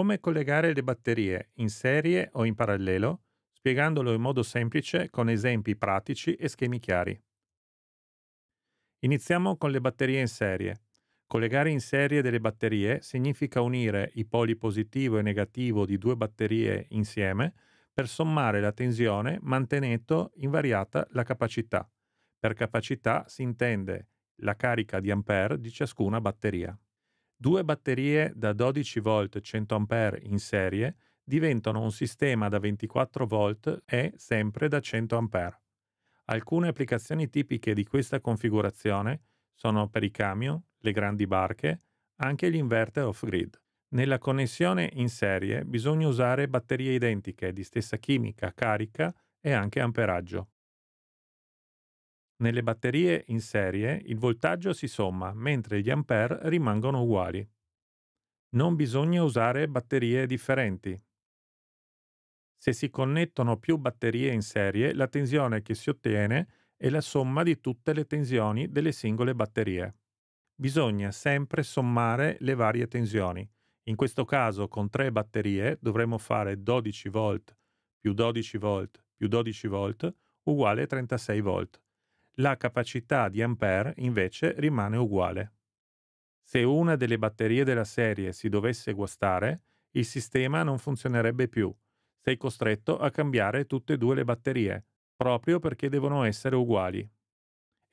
Come collegare le batterie in serie o in parallelo, spiegandolo in modo semplice con esempi pratici e schemi chiari. Iniziamo con le batterie in serie. Collegare in serie delle batterie significa unire i poli positivo e negativo di due batterie insieme per sommare la tensione mantenendo invariata la capacità. Per capacità si intende la carica di ampere di ciascuna batteria. Due batterie da 12 V 100 A in serie diventano un sistema da 24 V e sempre da 100 A. Alcune applicazioni tipiche di questa configurazione sono per i camion, le grandi barche, anche gli inverter off-grid. Nella connessione in serie bisogna usare batterie identiche di stessa chimica, carica e anche amperaggio. Nelle batterie in serie il voltaggio si somma, mentre gli ampere rimangono uguali. Non bisogna usare batterie differenti. Se si connettono più batterie in serie, la tensione che si ottiene è la somma di tutte le tensioni delle singole batterie. Bisogna sempre sommare le varie tensioni. In questo caso con tre batterie dovremmo fare 12 V più 12 V più 12 V uguale 36 volt la capacità di ampere invece rimane uguale. Se una delle batterie della serie si dovesse guastare, il sistema non funzionerebbe più. Sei costretto a cambiare tutte e due le batterie, proprio perché devono essere uguali.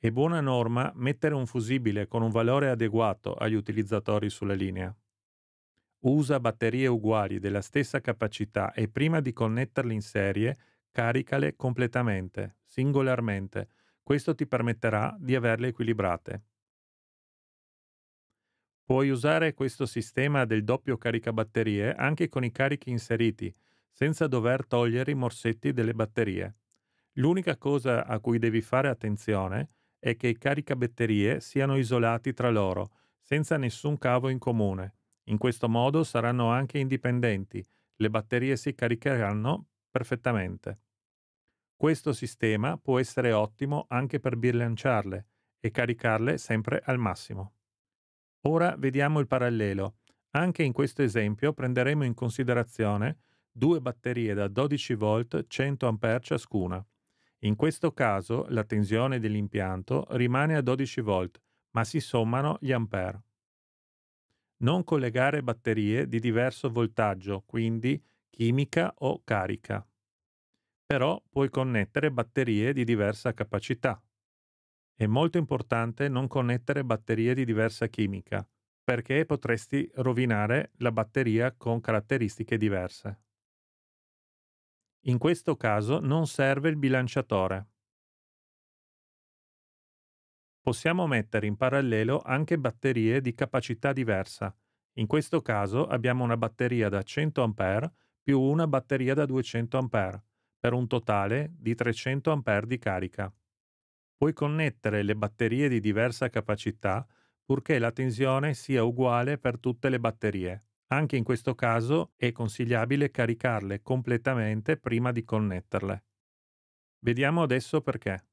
È buona norma mettere un fusibile con un valore adeguato agli utilizzatori sulla linea. Usa batterie uguali della stessa capacità e prima di connetterle in serie, caricale completamente, singolarmente, questo ti permetterà di averle equilibrate. Puoi usare questo sistema del doppio caricabatterie anche con i carichi inseriti, senza dover togliere i morsetti delle batterie. L'unica cosa a cui devi fare attenzione è che i caricabatterie siano isolati tra loro, senza nessun cavo in comune. In questo modo saranno anche indipendenti, le batterie si caricheranno perfettamente. Questo sistema può essere ottimo anche per bilanciarle e caricarle sempre al massimo. Ora vediamo il parallelo. Anche in questo esempio prenderemo in considerazione due batterie da 12 V 100 A ciascuna. In questo caso la tensione dell'impianto rimane a 12 V, ma si sommano gli ampere. Non collegare batterie di diverso voltaggio, quindi chimica o carica però puoi connettere batterie di diversa capacità. È molto importante non connettere batterie di diversa chimica, perché potresti rovinare la batteria con caratteristiche diverse. In questo caso non serve il bilanciatore. Possiamo mettere in parallelo anche batterie di capacità diversa. In questo caso abbiamo una batteria da 100 A più una batteria da 200 A per un totale di 300 A di carica. Puoi connettere le batterie di diversa capacità purché la tensione sia uguale per tutte le batterie. Anche in questo caso è consigliabile caricarle completamente prima di connetterle. Vediamo adesso perché.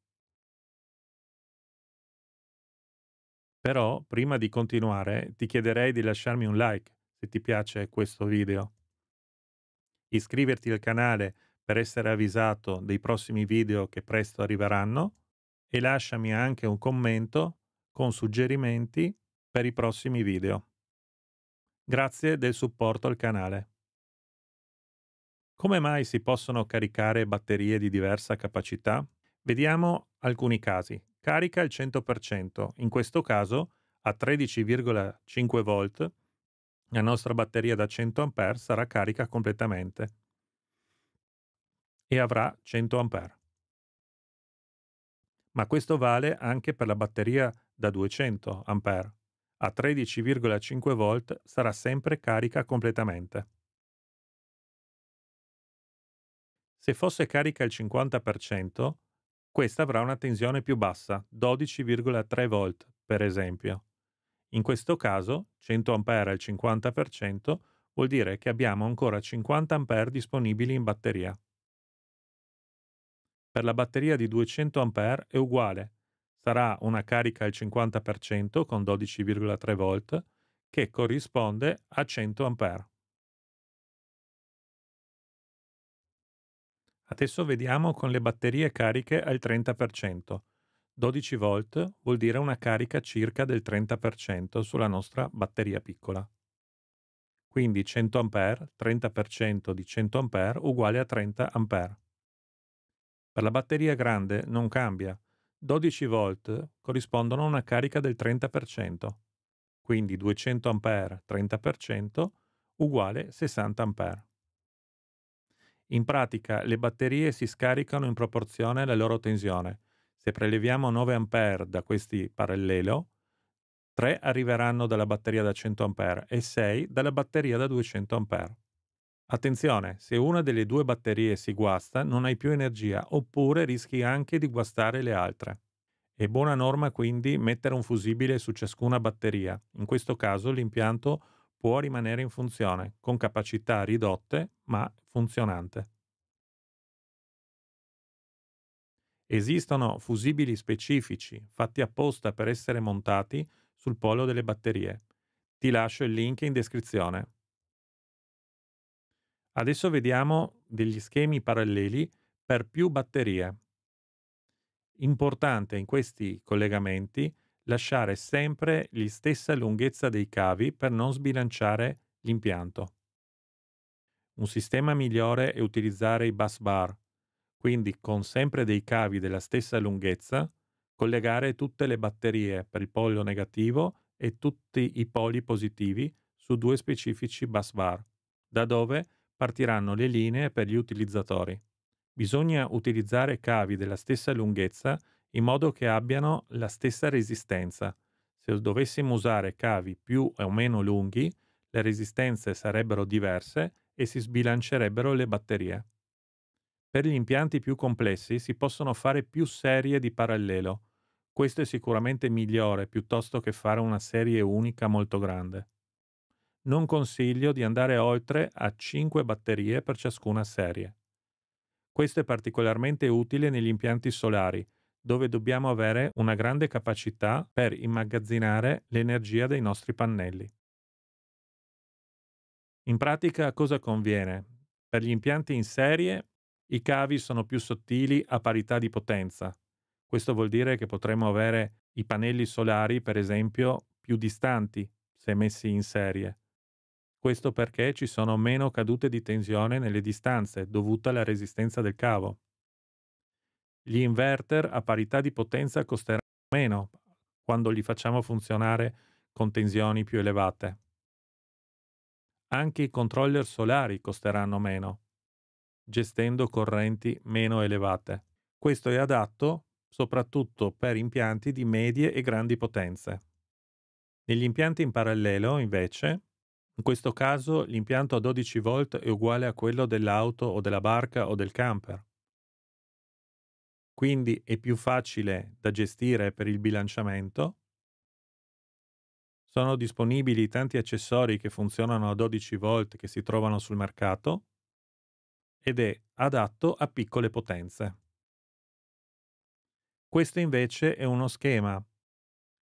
Però, prima di continuare, ti chiederei di lasciarmi un like se ti piace questo video, iscriverti al canale per essere avvisato dei prossimi video che presto arriveranno e lasciami anche un commento con suggerimenti per i prossimi video. Grazie del supporto al canale. Come mai si possono caricare batterie di diversa capacità? Vediamo alcuni casi. Carica al 100%, in questo caso a 13,5 V, la nostra batteria da 100 A sarà carica completamente e avrà 100 A. Ma questo vale anche per la batteria da 200 A. A 13,5 V sarà sempre carica completamente. Se fosse carica al 50%, questa avrà una tensione più bassa, 12,3 V per esempio. In questo caso, 100 A al 50% vuol dire che abbiamo ancora 50 A disponibili in batteria per la batteria di 200 A è uguale. Sarà una carica al 50% con 12,3 V che corrisponde a 100 A. Adesso vediamo con le batterie cariche al 30%. 12 V vuol dire una carica circa del 30% sulla nostra batteria piccola. Quindi 100 A, 30% di 100 A uguale a 30 A. Per la batteria grande non cambia. 12 volt corrispondono a una carica del 30%, quindi 200 A 30% uguale 60 A. In pratica le batterie si scaricano in proporzione alla loro tensione. Se preleviamo 9 A da questi parallelo, 3 arriveranno dalla batteria da 100 A e 6 dalla batteria da 200 A. Attenzione, se una delle due batterie si guasta non hai più energia oppure rischi anche di guastare le altre. È buona norma quindi mettere un fusibile su ciascuna batteria, in questo caso l'impianto può rimanere in funzione, con capacità ridotte ma funzionante. Esistono fusibili specifici fatti apposta per essere montati sul polo delle batterie. Ti lascio il link in descrizione. Adesso vediamo degli schemi paralleli per più batterie. Importante in questi collegamenti lasciare sempre la stessa lunghezza dei cavi per non sbilanciare l'impianto. Un sistema migliore è utilizzare i bus bar, quindi con sempre dei cavi della stessa lunghezza, collegare tutte le batterie per il polo negativo e tutti i poli positivi su due specifici bus bar, da dove partiranno le linee per gli utilizzatori. Bisogna utilizzare cavi della stessa lunghezza in modo che abbiano la stessa resistenza. Se dovessimo usare cavi più o meno lunghi, le resistenze sarebbero diverse e si sbilancerebbero le batterie. Per gli impianti più complessi si possono fare più serie di parallelo. Questo è sicuramente migliore piuttosto che fare una serie unica molto grande non consiglio di andare oltre a 5 batterie per ciascuna serie. Questo è particolarmente utile negli impianti solari, dove dobbiamo avere una grande capacità per immagazzinare l'energia dei nostri pannelli. In pratica cosa conviene? Per gli impianti in serie i cavi sono più sottili a parità di potenza. Questo vuol dire che potremmo avere i pannelli solari, per esempio, più distanti se messi in serie questo perché ci sono meno cadute di tensione nelle distanze dovute alla resistenza del cavo. Gli inverter a parità di potenza costeranno meno quando li facciamo funzionare con tensioni più elevate. Anche i controller solari costeranno meno, gestendo correnti meno elevate. Questo è adatto soprattutto per impianti di medie e grandi potenze. Negli impianti in parallelo, invece, in questo caso l'impianto a 12 volt è uguale a quello dell'auto o della barca o del camper. Quindi è più facile da gestire per il bilanciamento. Sono disponibili tanti accessori che funzionano a 12 volt che si trovano sul mercato ed è adatto a piccole potenze. Questo invece è uno schema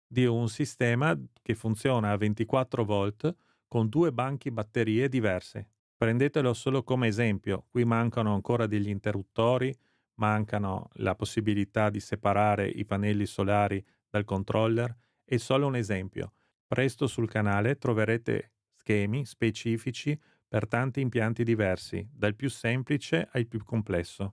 di un sistema che funziona a 24 volt con due banchi batterie diverse. Prendetelo solo come esempio, qui mancano ancora degli interruttori, mancano la possibilità di separare i pannelli solari dal controller, è solo un esempio. Presto sul canale troverete schemi specifici per tanti impianti diversi, dal più semplice al più complesso.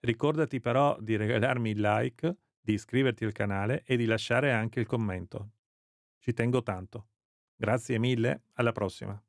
Ricordati però di regalarmi il like, di iscriverti al canale e di lasciare anche il commento. Ci tengo tanto. Grazie mille, alla prossima.